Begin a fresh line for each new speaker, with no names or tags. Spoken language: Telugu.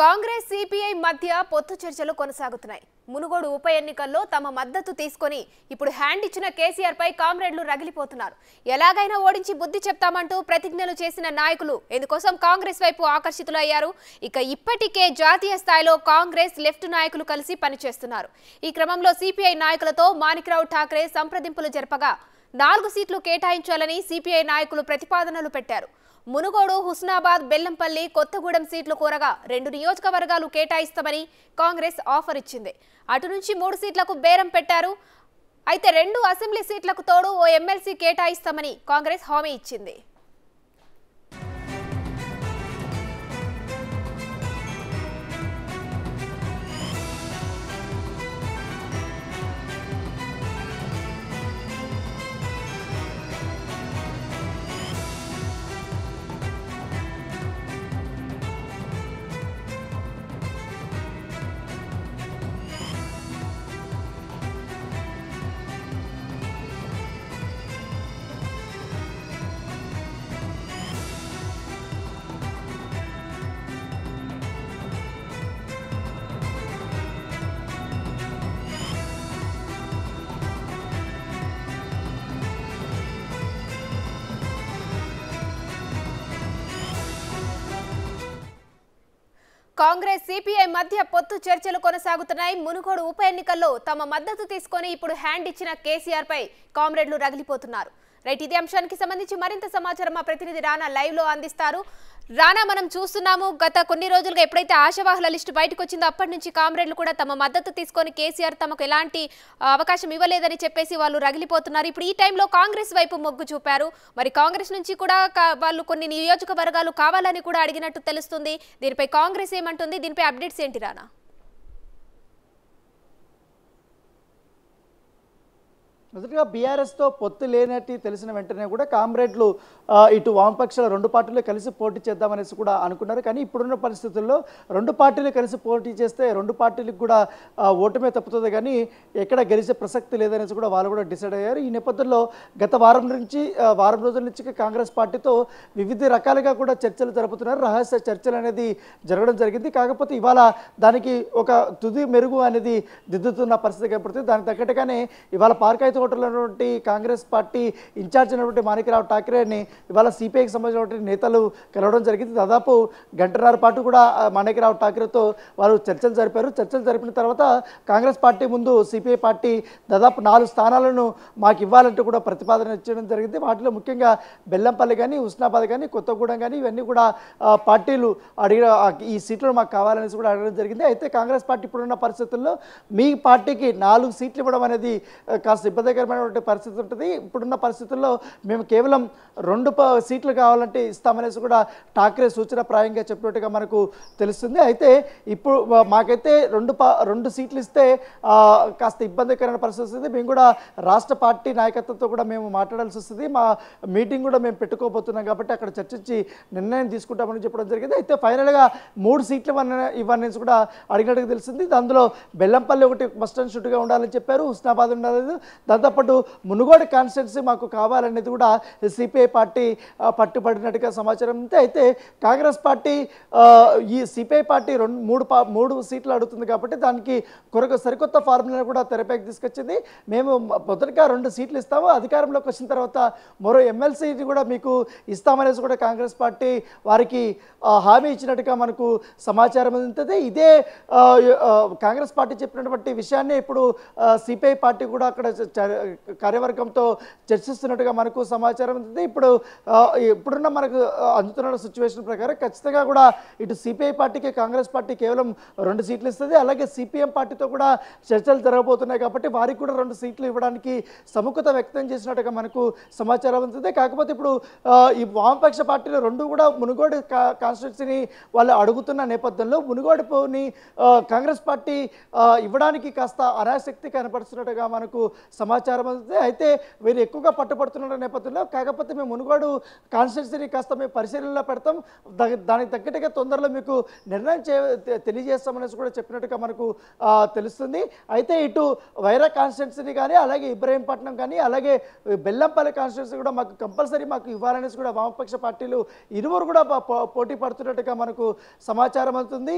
కాంగ్రెస్ సిపిఐ మధ్య పొత్తు చర్చలు కొనసాగుతున్నాయి మునుగోడు ఉప ఎన్నికల్లో తమ మద్దతు తీసుకొని ఇప్పుడు హ్యాండ్ ఇచ్చిన కేసీఆర్ పై కామ్రేడ్లు రగిలిపోతున్నారు ఎలాగైనా ఓడించి బుద్ధి చెప్తామంటూ ప్రతిజ్ఞలు చేసిన నాయకులు ఇందుకోసం కాంగ్రెస్ వైపు ఆకర్షితులయ్యారు ఇక ఇప్పటికే జాతీయ స్థాయిలో కాంగ్రెస్ లెఫ్ట్ నాయకులు కలిసి పనిచేస్తున్నారు ఈ క్రమంలో సిపిఐ నాయకులతో మాణిక్రావు ఠాక్రే సంప్రదింపులు జరపగా నాలుగు సీట్లు కేటాయించాలని సిపిఐ నాయకులు ప్రతిపాదనలు పెట్టారు మునుగోడు హుస్నాబాద్ బెల్లంపల్లి కొత్తగూడెం సీట్లు కోరగా రెండు నియోజకవర్గాలు కేటాయిస్తామని కాంగ్రెస్ ఆఫర్ ఇచ్చింది అటు నుంచి మూడు సీట్లకు బేరం పెట్టారు అయితే రెండు అసెంబ్లీ సీట్లకు తోడు ఓ ఎమ్మెల్సీ కేటాయిస్తామని కాంగ్రెస్ హామీ ఇచ్చింది కాంగ్రెస్ సిపిఐ మధ్య పొత్తు చర్చలు కొనసాగుతున్నాయి మునుగోడు ఉప ఎన్నికల్లో తమ మద్దతు తీసుకొని ఇప్పుడు హ్యాండ్ ఇచ్చిన కేసీఆర్ పై కామ్రేడ్లు రగిలిపోతున్నారు రైట్ ఇదే అంశానికి సంబంధించి మరింత సమాచారం మా ప్రతినిధి రానా లైవ్లో అందిస్తారు రానా మనం చూస్తున్నాము గత కొన్ని రోజులుగా ఎప్పుడైతే ఆశావాహుల లిస్టు బయటకు వచ్చిందో అప్పటి నుంచి కామ్రేడ్లు కూడా తమ మద్దతు తీసుకొని కేసీఆర్ తమకు ఎలాంటి అవకాశం ఇవ్వలేదని చెప్పేసి వాళ్ళు రగిలిపోతున్నారు ఇప్పుడు ఈ టైంలో కాంగ్రెస్ వైపు మొగ్గు చూపారు మరి కాంగ్రెస్ నుంచి కూడా వాళ్ళు కొన్ని నియోజకవర్గాలు కావాలని కూడా అడిగినట్టు తెలుస్తుంది దీనిపై కాంగ్రెస్ ఏమంటుంది దీనిపై అప్డేట్స్ ఏంటి రానా
మొదటగా బీఆర్ఎస్తో పొత్తు లేనట్టు తెలిసిన వెంటనే కూడా కామ్రేడ్లు ఇటు వామపక్షాల రెండు పార్టీలు కలిసి పోటీ చేద్దామనేసి కూడా అనుకున్నారు కానీ ఇప్పుడున్న పరిస్థితుల్లో రెండు పార్టీలు కలిసి పోటీ చేస్తే రెండు పార్టీలకు కూడా ఓటమే తప్పుతుంది కానీ ఎక్కడ గెలిచే ప్రసక్తి లేదనేసి కూడా వాళ్ళు కూడా డిసైడ్ అయ్యారు ఈ నేపథ్యంలో గత వారం నుంచి వారం రోజుల నుంచి కాంగ్రెస్ పార్టీతో వివిధ రకాలుగా కూడా చర్చలు జరుపుతున్నారు రహస్య చర్చలు అనేది జరగడం జరిగింది కాకపోతే ఇవాళ దానికి ఒక తుది మెరుగు అనేది దిద్దుతున్న పరిస్థితి ఏర్పడుతుంది దానికి తగ్గట్టుగానే ఇవాళ పార్కాయతో ఓటర్లైనటువంటి కాంగ్రెస్ పార్టీ ఇన్ఛార్జ్ అయినటువంటి మాణికరావు ఠాకరేని ఇవాళ సిపిఐకి సంబంధించినటువంటి నేతలు కలవడం జరిగింది దాదాపు గంటన్నర పాటు కూడా మాణికరావు ఠాకరేతో వారు చర్చలు జరిపారు చర్చలు జరిపిన తర్వాత కాంగ్రెస్ పార్టీ ముందు సిపిఐ పార్టీ దాదాపు నాలుగు స్థానాలను మాకు ఇవ్వాలంటూ కూడా ప్రతిపాదన ఇచ్చడం జరిగింది వాటిలో ముఖ్యంగా బెల్లంపల్లి కానీ ఉస్నాబాద్ కానీ కొత్తగూడెం కానీ ఇవన్నీ కూడా పార్టీలు అడిగిన ఈ సీట్లు మాకు కావాలనేసి కూడా అడగడం జరిగింది అయితే కాంగ్రెస్ పార్టీ ఇప్పుడున్న పరిస్థితుల్లో మీ పార్టీకి నాలుగు సీట్లు ఇవ్వడం అనేది కాస్త ఇబ్బంది బాధాకరమైనటువంటి పరిస్థితి ఉంటుంది ఇప్పుడున్న పరిస్థితుల్లో మేము కేవలం రెండు సీట్లు కావాలంటే ఇస్తామనేసి కూడా ఠాక్రే సూచన ప్రాయంగా చెప్పినట్టుగా మనకు తెలుస్తుంది అయితే ఇప్పుడు మాకైతే రెండు రెండు సీట్లు ఇస్తే కాస్త ఇబ్బందికరమైన పరిస్థితి వస్తుంది మేము కూడా రాష్ట్ర పార్టీ నాయకత్వంతో కూడా మేము మాట్లాడాల్సి వస్తుంది మా మీటింగ్ కూడా మేము పెట్టుకోబోతున్నాం కాబట్టి అక్కడ చర్చించి నిర్ణయం తీసుకుంటామని చెప్పడం జరిగింది అయితే ఫైనల్గా మూడు సీట్లు ఇవ్వనేసి కూడా అడిగినట్టుగా తెలిసింది అందులో బెల్లంపల్లి ఒకటి మస్ట్ అండ్ షుట్గా ఉండాలని చెప్పారు హుస్నాబాద్ ఉండాలి దాంతోపాటు మునుగోడ కాన్స్టిట్యున్సీ మాకు కావాలనేది కూడా సిపిఐ పార్టీ పట్టుబడినట్టుగా సమాచారం అంతే అయితే కాంగ్రెస్ పార్టీ ఈ సిపిఐ పార్టీ రెండు మూడు మూడు సీట్లు అడుగుతుంది కాబట్టి దానికి కొరకు సరికొత్త ఫార్ములాను కూడా తెరపైకి తీసుకొచ్చింది మేము మొదటిగా రెండు సీట్లు ఇస్తాము అధికారంలోకి వచ్చిన తర్వాత మరో ఎమ్మెల్సీని కూడా మీకు ఇస్తామనేసి కూడా కాంగ్రెస్ పార్టీ వారికి హామీ ఇచ్చినట్టుగా మనకు సమాచారం అందుతుంది ఇదే కాంగ్రెస్ పార్టీ చెప్పినటువంటి విషయాన్ని ఇప్పుడు సిపిఐ పార్టీ కూడా అక్కడ కార్యవర్గంతో చర్చిస్తున్నట్టుగా మనకు సమాచారం ఉంది ఇప్పుడు ఇప్పుడున్న మనకు అందుతున్న సిచ్యువేషన్ ప్రకారం ఖచ్చితంగా కూడా ఇటు సిపిఐ పార్టీకి కాంగ్రెస్ పార్టీ కేవలం రెండు సీట్లు ఇస్తుంది అలాగే సిపిఎం పార్టీతో కూడా చర్చలు జరగబోతున్నాయి కాబట్టి వారికి కూడా రెండు సీట్లు ఇవ్వడానికి సముఖత వ్యక్తం చేసినట్టుగా మనకు సమాచారం ఉంది కాకపోతే ఇప్పుడు ఈ వామపక్ష పార్టీలు రెండు కూడా మునుగోడు కాన్స్టిట్యున్సీని వాళ్ళు అడుగుతున్న నేపథ్యంలో మునుగోడుని కాంగ్రెస్ పార్టీ ఇవ్వడానికి కాస్త అనాశక్తి కనపరుస్తున్నట్టుగా మనకు సమాచారం సమాచారం అందింది అయితే వీరు ఎక్కువగా పట్టుబడుతున్నారు నేపథ్యంలో కాకపోతే మేము మునుగోడు కాన్స్టిట్యున్సీని కాస్త మేము పరిశీలనలో పెడతాం దానికి తగ్గట్టుగా తొందరలో మీకు నిర్ణయం చే తెలియజేస్తామనేసి కూడా చెప్పినట్టుగా మనకు తెలుస్తుంది అయితే ఇటు వైరా కాన్స్టిట్యున్సీని కానీ అలాగే ఇబ్రహీంపట్నం కానీ అలాగే బెల్లంపల్లి కాన్స్టిట్యున్సీ కూడా మాకు కంపల్సరీ మాకు ఇవ్వాలనేసి కూడా వామపక్ష పార్టీలు ఇరువురు కూడా పోటీ పడుతున్నట్టుగా మనకు సమాచారం అందుతుంది